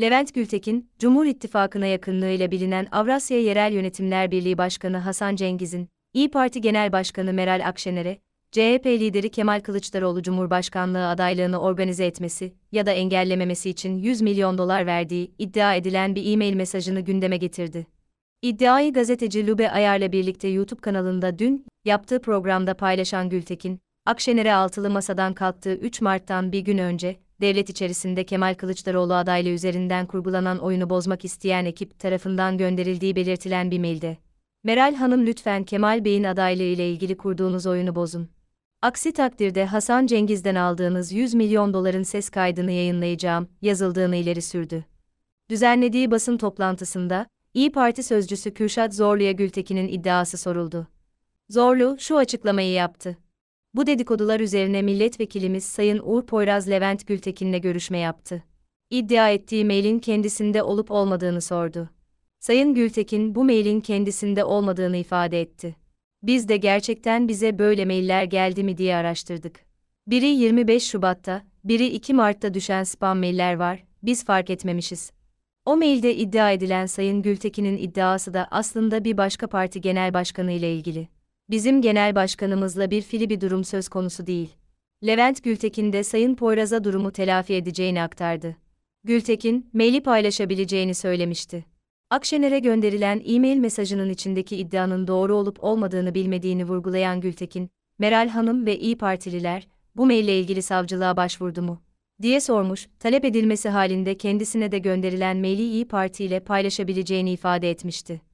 Levent Gültekin, Cumhur İttifakı'na yakınlığıyla bilinen Avrasya Yerel Yönetimler Birliği Başkanı Hasan Cengiz'in, İyi Parti Genel Başkanı Meral Akşener'e, CHP lideri Kemal Kılıçdaroğlu Cumhurbaşkanlığı adaylığını organize etmesi ya da engellememesi için 100 milyon dolar verdiği iddia edilen bir e-mail mesajını gündeme getirdi. İddiayı gazeteci Lube Ayar'la birlikte YouTube kanalında dün yaptığı programda paylaşan Gültekin, Akşener'e altılı masadan kalktığı 3 Mart'tan bir gün önce devlet içerisinde Kemal Kılıçdaroğlu adaylığı üzerinden kurgulanan oyunu bozmak isteyen ekip tarafından gönderildiği belirtilen bir mailde. Meral Hanım lütfen Kemal Bey'in adaylığı ile ilgili kurduğunuz oyunu bozun. Aksi takdirde Hasan Cengiz'den aldığınız 100 milyon doların ses kaydını yayınlayacağım, yazıldığını ileri sürdü. Düzenlediği basın toplantısında, İyi Parti sözcüsü Kürşat Zorlu'ya Gültekin'in iddiası soruldu. Zorlu şu açıklamayı yaptı. Bu dedikodular üzerine milletvekilimiz Sayın Uğur Poyraz Levent Gültekin'le görüşme yaptı. İddia ettiği mailin kendisinde olup olmadığını sordu. Sayın Gültekin bu mailin kendisinde olmadığını ifade etti. Biz de gerçekten bize böyle mailler geldi mi diye araştırdık. Biri 25 Şubat'ta, biri 2 Mart'ta düşen spam mailler var, biz fark etmemişiz. O mailde iddia edilen Sayın Gültekin'in iddiası da aslında bir başka parti genel başkanı ile ilgili bizim genel başkanımızla bir fili bir durum söz konusu değil. Levent Gültekin de Sayın Poyraz'a durumu telafi edeceğini aktardı. Gültekin, maili paylaşabileceğini söylemişti. Akşener'e gönderilen e-mail mesajının içindeki iddianın doğru olup olmadığını bilmediğini vurgulayan Gültekin, Meral Hanım ve İyi Partililer, bu maille ilgili savcılığa başvurdu mu? diye sormuş, talep edilmesi halinde kendisine de gönderilen maili İyi Parti ile paylaşabileceğini ifade etmişti.